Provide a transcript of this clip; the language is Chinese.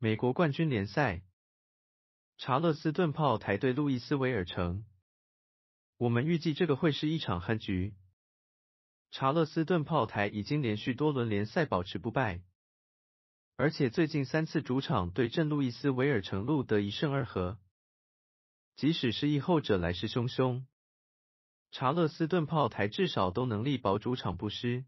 美国冠军联赛，查勒斯顿炮台对路易斯维尔城。我们预计这个会是一场憨局。查勒斯顿炮台已经连续多轮联赛保持不败，而且最近三次主场对阵路易斯维尔城路得一胜二和。即使失意后者来势汹汹，查勒斯顿炮台至少都能力保主场不失。